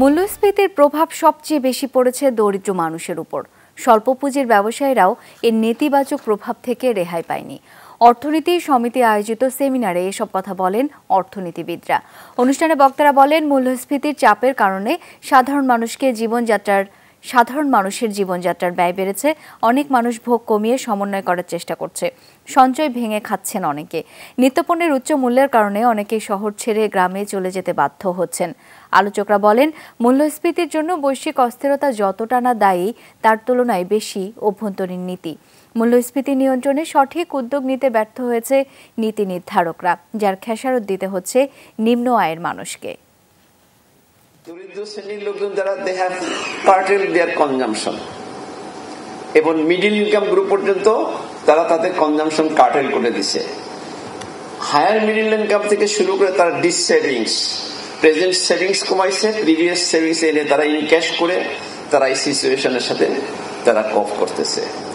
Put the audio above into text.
মূল্যস্ফীতির প্রভাব সবচেয়ে বেশি পড়েছে দরিদ্র মানুষের উপর স্বল্প পুঁজির ব্যবসায়ীরাও এর নেতিবাচক প্রভাব থেকে রেহাই পায়নি অর্থনীতি সমিতি আয়োজিত সেমিনারে এসব কথা বলেন অর্থনীতিবিদরা অনুষ্ঠানে বক্তারা বলেন মূল্যস্ফীতির চাপের কারণে সাধারণ মানুষকে জীবনযাত্রার সাধারণ মানুষের জীবনযাত্রার ব্যয় বেড়েছে অনেক মানুষ ভোগ কমিয়ে সমন্বয় করার চেষ্টা করছে সঞ্চয় ভেঙে খাচ্ছেন অনেকে নিত্যপণ্যের উচ্চ মূল্যের কারণে অনেকে শহর ছেড়ে গ্রামে চলে যেতে বাধ্য হচ্ছেন আলোচকরা বলেন মূল্যস্ফীতির জন্য বৈশ্বিক অস্থিরতা যতটা না দায়ী তার তুলনায় বেশি অভ্যন্তরীণ নীতি মূল্যস্ফীতি নিয়ন্ত্রণে সঠিক উদ্যোগ নিতে ব্যর্থ হয়েছে নীতি নির্ধারকরা যার খেসারত দিতে হচ্ছে নিম্ন আয়ের মানুষকে দরিদ্র শ্রেণীর লোকজন যারা দেয়ার কনজামশন এবং মিডিল ইনকাম গ্রুপ পর্যন্ত তারা তাদের কনজামশন কার্টেল করে দিছে হায়ার মিডিল ইনকাম থেকে শুরু করে তারা ডিস সেভিংস প্রেজেন্ট সেভিংস কমাইছে প্রিভিয়াস সেভিংস এনে তারা ইনক্যাশ করে তারা এই সিচুয়েশনের সাথে তারা কফ করতেছে